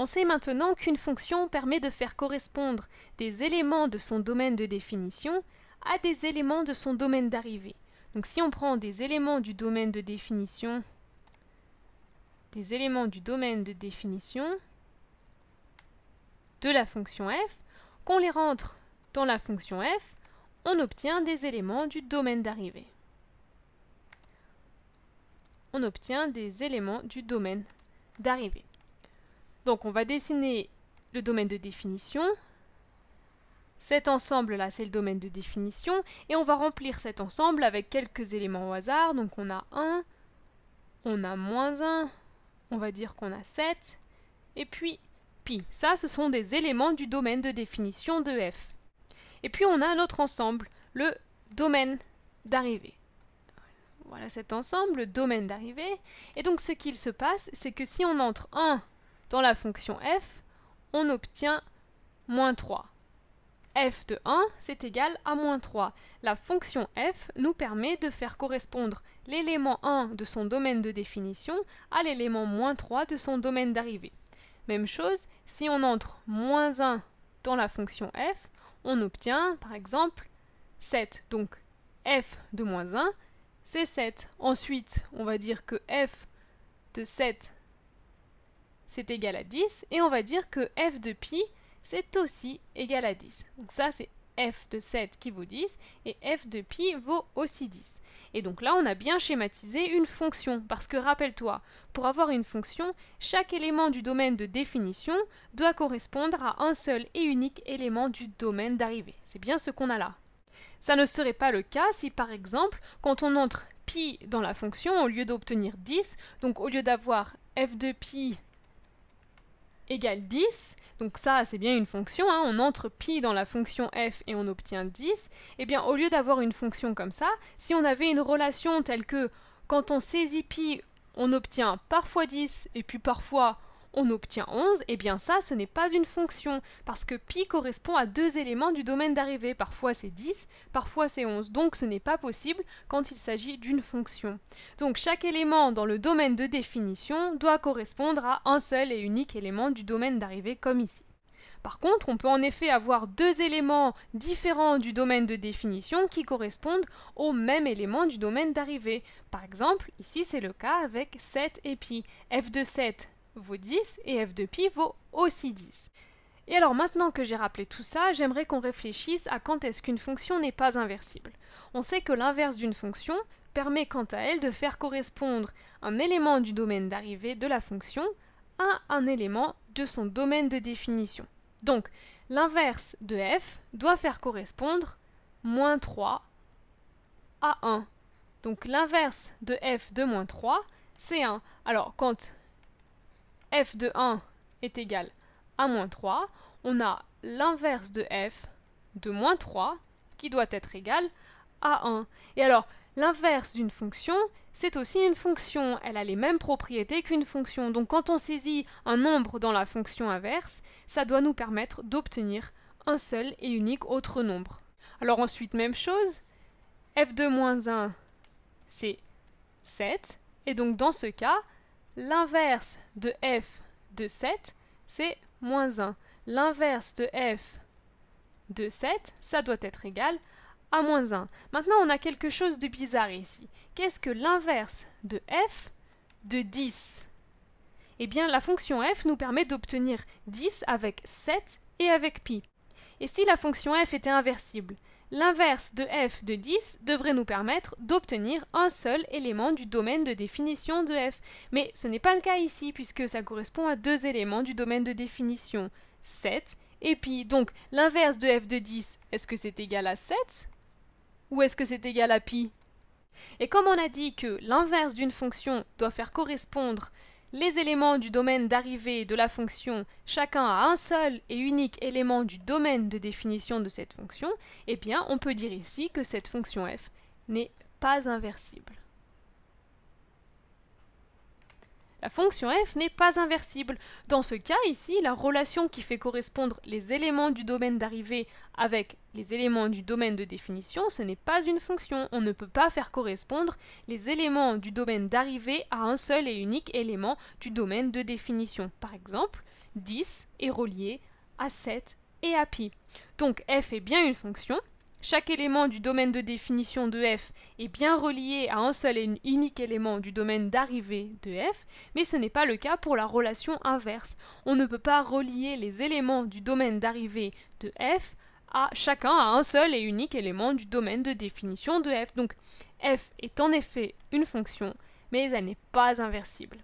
On sait maintenant qu'une fonction permet de faire correspondre des éléments de son domaine de définition à des éléments de son domaine d'arrivée. Donc si on prend des éléments du domaine de définition, des éléments du domaine de définition de la fonction f, qu'on les rentre dans la fonction f, on obtient des éléments du domaine d'arrivée. On obtient des éléments du domaine d'arrivée. Donc on va dessiner le domaine de définition. Cet ensemble-là, c'est le domaine de définition. Et on va remplir cet ensemble avec quelques éléments au hasard. Donc on a 1, on a moins 1, on va dire qu'on a 7, et puis pi. Ça, ce sont des éléments du domaine de définition de f. Et puis on a un autre ensemble, le domaine d'arrivée. Voilà cet ensemble, le domaine d'arrivée. Et donc ce qu'il se passe, c'est que si on entre 1 dans la fonction f, on obtient moins 3. f de 1, c'est égal à moins 3. La fonction f nous permet de faire correspondre l'élément 1 de son domaine de définition à l'élément moins 3 de son domaine d'arrivée. Même chose, si on entre moins 1 dans la fonction f, on obtient par exemple 7. Donc f de moins 1, c'est 7. Ensuite, on va dire que f de 7, c'est égal à 10, et on va dire que f de pi, c'est aussi égal à 10. Donc ça, c'est f de 7 qui vaut 10, et f de pi vaut aussi 10. Et donc là, on a bien schématisé une fonction, parce que rappelle-toi, pour avoir une fonction, chaque élément du domaine de définition doit correspondre à un seul et unique élément du domaine d'arrivée. C'est bien ce qu'on a là. Ça ne serait pas le cas si, par exemple, quand on entre pi dans la fonction, au lieu d'obtenir 10, donc au lieu d'avoir f de pi égale 10, donc ça c'est bien une fonction, hein. on entre pi dans la fonction f et on obtient 10, et eh bien au lieu d'avoir une fonction comme ça, si on avait une relation telle que quand on saisit pi, on obtient parfois 10 et puis parfois on obtient 11, et eh bien ça, ce n'est pas une fonction, parce que pi correspond à deux éléments du domaine d'arrivée, parfois c'est 10, parfois c'est 11, donc ce n'est pas possible quand il s'agit d'une fonction. Donc chaque élément dans le domaine de définition doit correspondre à un seul et unique élément du domaine d'arrivée, comme ici. Par contre, on peut en effet avoir deux éléments différents du domaine de définition qui correspondent au même élément du domaine d'arrivée. Par exemple, ici c'est le cas avec 7 et pi. f de 7 vaut 10 et f de pi vaut aussi 10. Et alors maintenant que j'ai rappelé tout ça, j'aimerais qu'on réfléchisse à quand est-ce qu'une fonction n'est pas inversible. On sait que l'inverse d'une fonction permet quant à elle de faire correspondre un élément du domaine d'arrivée de la fonction à un élément de son domaine de définition. Donc l'inverse de f doit faire correspondre moins 3 à 1. Donc l'inverse de f de moins 3, c'est 1. Alors quand f de 1 est égal à moins 3, on a l'inverse de f de moins 3 qui doit être égal à 1. Et alors, l'inverse d'une fonction, c'est aussi une fonction. Elle a les mêmes propriétés qu'une fonction. Donc quand on saisit un nombre dans la fonction inverse, ça doit nous permettre d'obtenir un seul et unique autre nombre. Alors ensuite, même chose, f de moins 1, c'est 7. Et donc dans ce cas, L'inverse de f de 7, c'est moins 1. L'inverse de f de 7, ça doit être égal à moins 1. Maintenant, on a quelque chose de bizarre ici. Qu'est-ce que l'inverse de f de 10 Eh bien, la fonction f nous permet d'obtenir 10 avec 7 et avec pi. Et si la fonction f était inversible L'inverse de f de 10 devrait nous permettre d'obtenir un seul élément du domaine de définition de f. Mais ce n'est pas le cas ici puisque ça correspond à deux éléments du domaine de définition, 7. Et pi. donc l'inverse de f de 10, est-ce que c'est égal à 7 Ou est-ce que c'est égal à pi Et comme on a dit que l'inverse d'une fonction doit faire correspondre les éléments du domaine d'arrivée de la fonction, chacun a un seul et unique élément du domaine de définition de cette fonction, eh bien on peut dire ici que cette fonction f n'est pas inversible. La fonction f n'est pas inversible. Dans ce cas ici, la relation qui fait correspondre les éléments du domaine d'arrivée avec les éléments du domaine de définition, ce n'est pas une fonction. On ne peut pas faire correspondre les éléments du domaine d'arrivée à un seul et unique élément du domaine de définition. Par exemple, 10 est relié à 7 et à pi. Donc f est bien une fonction, chaque élément du domaine de définition de f est bien relié à un seul et unique élément du domaine d'arrivée de f, mais ce n'est pas le cas pour la relation inverse. On ne peut pas relier les éléments du domaine d'arrivée de f à chacun à un seul et unique élément du domaine de définition de f. Donc f est en effet une fonction, mais elle n'est pas inversible.